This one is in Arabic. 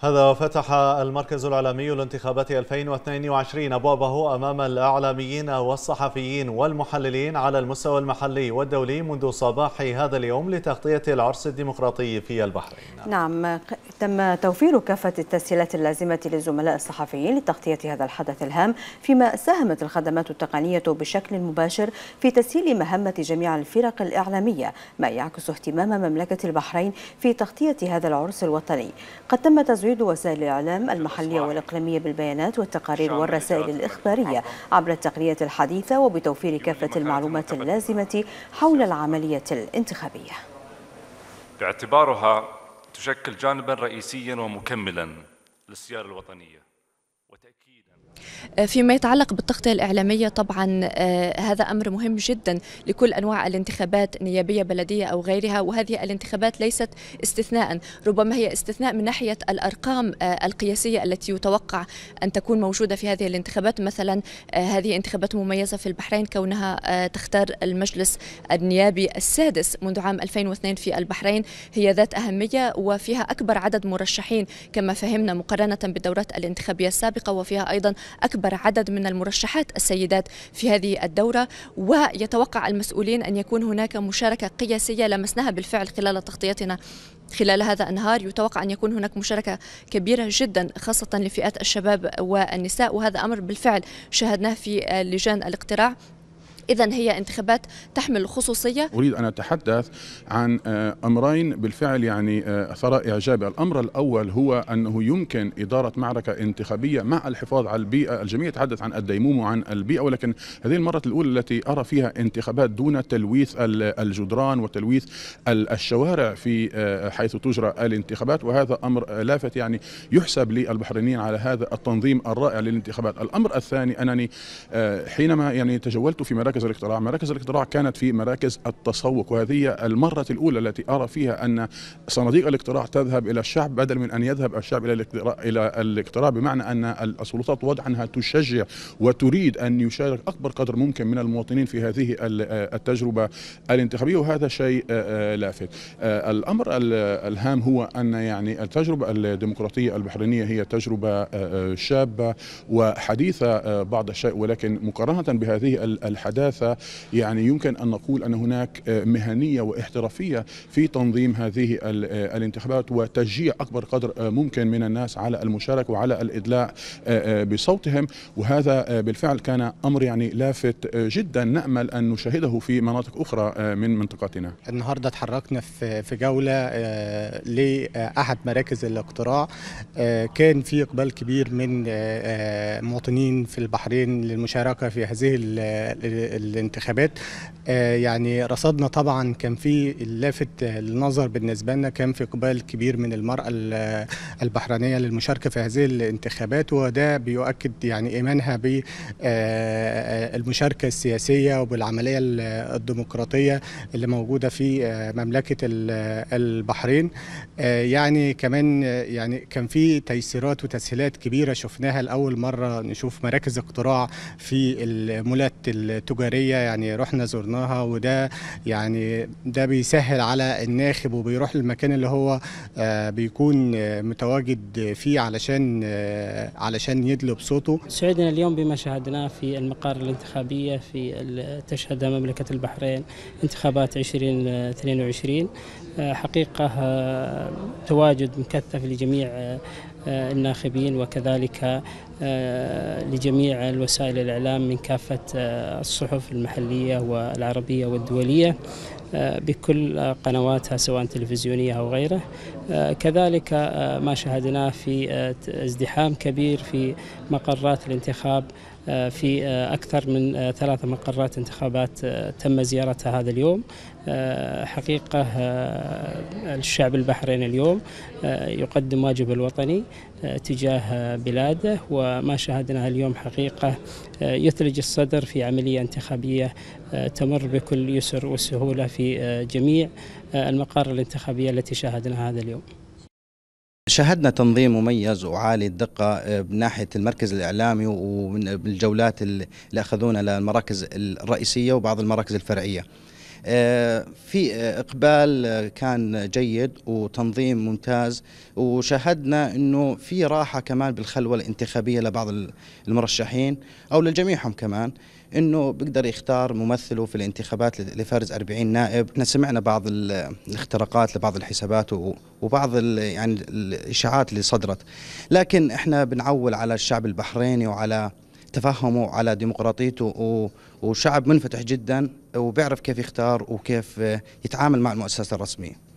هذا وفتح المركز الإعلامي لانتخابات 2022 أبوابه أمام الإعلاميين والصحفيين والمحللين على المستوى المحلي والدولي منذ صباح هذا اليوم لتغطية العرس الديمقراطي في البحرين نعم تم توفير كافة التسهيلات اللازمة للزملاء الصحفيين لتغطية هذا الحدث الهام فيما ساهمت الخدمات التقنية بشكل مباشر في تسهيل مهمة جميع الفرق الإعلامية ما يعكس اهتمام مملكة البحرين في تغطية هذا العرس الوطني قد تم تزوير تزويد وسائل الإعلام المحلية والإقليمية بالبيانات والتقارير والرسائل الإخبارية عبر التقنيات الحديثة وبتوفير كافة المعلومات اللازمة حول العملية الانتخابية باعتبارها تشكل جانبا رئيسيا ومكملا للسيارة الوطنية آه، فيما يتعلق بالتغطية الإعلامية طبعا آه، هذا أمر مهم جدا لكل أنواع الانتخابات نيابية بلدية أو غيرها وهذه الانتخابات ليست استثناء ربما هي استثناء من ناحية الأرقام آه، القياسية التي يتوقع أن تكون موجودة في هذه الانتخابات مثلا هذه انتخابات مميزة في البحرين كونها تختار المجلس النيابي السادس منذ عام 2002 في البحرين هي ذات أهمية وفيها أكبر عدد مرشحين كما فهمنا مقارنة بالدورات الانتخابية السابقة وفيها أيضا أكبر عدد من المرشحات السيدات في هذه الدورة ويتوقع المسؤولين أن يكون هناك مشاركة قياسية لمسناها بالفعل خلال تغطيتنا خلال هذا النهار يتوقع أن يكون هناك مشاركة كبيرة جدا خاصة لفئات الشباب والنساء وهذا أمر بالفعل شاهدناه في لجان الاقتراع إذا هي انتخابات تحمل الخصوصية أريد أن أتحدث عن آه، أمرين بالفعل يعني أثرا آه، إعجابي الأمر الأول هو أنه يمكن إدارة معركة انتخابية مع الحفاظ على البيئة الجميع يتحدث عن الديموم وعن البيئة ولكن هذه المرة الأولى التي أرى فيها انتخابات دون تلويث الجدران وتلويث الشوارع في آه، حيث تجرى الانتخابات وهذا أمر لافت يعني يحسب للبحرينيين على هذا التنظيم الرائع للانتخابات الأمر الثاني أنني حينما يعني تجولت في مراكز مراكز الاقتراع مراكز الاقتراع كانت في مراكز التسوق وهذه المرة الأولى التي أرى فيها أن صناديق الاقتراع تذهب إلى الشعب بدل من أن يذهب الشعب إلى الاقتراع, إلى الاقتراع بمعنى أن السلطات وضع أنها تشجع وتريد أن يشارك أكبر قدر ممكن من المواطنين في هذه التجربة الانتخابية وهذا شيء آه، آه، لافت آه، الأمر الهام هو أن يعني التجربة الديمقراطية البحرينية هي تجربة شابة وحديثة بعض الشيء ولكن مقارنة بهذه الحداثة الحداثة يعني يمكن أن نقول أن هناك آه، مهنية واحترافية في تنظيم هذه آه، الانتخابات وتشجيع أكبر قدر آه، ممكن من الناس على المشاركة وعلى الإدلاء بصوتهم وهذا بالفعل كان أمر يعني لافت جدا نأمل أن نشاهده في مناطق أخرى من منطقتنا النهاردة تحركنا في جولة لأحد مراكز الاقتراع كان في إقبال كبير من مواطنين في البحرين للمشاركة في هذه الانتخابات آه، يعني رصدنا طبعا كان في اللافت للنظر بالنسبه لنا كان في اقبال كبير من المراه البحرينيه للمشاركه في هذه الانتخابات وده بيؤكد يعني ايمانها بالمشاركه آه، السياسيه وبالعمليه الديمقراطيه اللي موجوده في آه، مملكه البحرين يعني كمان يعني كان في تيسيرات وتسهيلات كبيره شفناها لاول مره نشوف مراكز اقتراع في المولات التجاريه تجاريه يعني رحنا زرناها وده يعني ده بيسهل على الناخب وبيروح للمكان اللي هو آه، بيكون متواجد فيه علشان آه، علشان يدلب صوته سعدنا اليوم بما شاهدناه في المقار الانتخابيه في تشهد مملكه البحرين انتخابات 2022 حقيقة آه، تواجد مكثف لجميع آه، آه، الناخبين وكذلك لجميع الوسائل الإعلام من كافة الصحف المحلية والعربية والدولية بكل قنواتها سواء تلفزيونية أو غيره آه، كذلك آه، ما شاهدناه في آه، ازدحام كبير في مقرات الانتخاب في أكثر من ثلاثة مقرات انتخابات تم زيارتها هذا اليوم حقيقة الشعب البحريني اليوم يقدم واجب الوطني تجاه بلاده وما شاهدناه اليوم حقيقة يثلج الصدر في عملية انتخابية تمر بكل يسر وسهولة في في آه، جميع آه، المقار الانتخابية التي شاهدناها هذا اليوم شاهدنا تنظيم مميز وعالي الدقة آه، من ناحية المركز الإعلامي ومن الجولات اللي أخذونا للمراكز الرئيسية وبعض المراكز الفرعية آه، في آه، إقبال آه، كان جيد وتنظيم ممتاز وشاهدنا أنه في راحة كمان بالخلوة الانتخابية لبعض المرشحين أو لجميعهم كمان انه بيقدر يختار ممثله في الانتخابات لفرز 40 نائب، احنا سمعنا بعض الاختراقات لبعض الحسابات وبعض يعني الاشاعات اللي صدرت، لكن احنا بنعول على الشعب البحريني وعلى تفهمه على ديمقراطيته وشعب منفتح جدا وبيعرف كيف يختار وكيف يتعامل مع المؤسسة الرسمية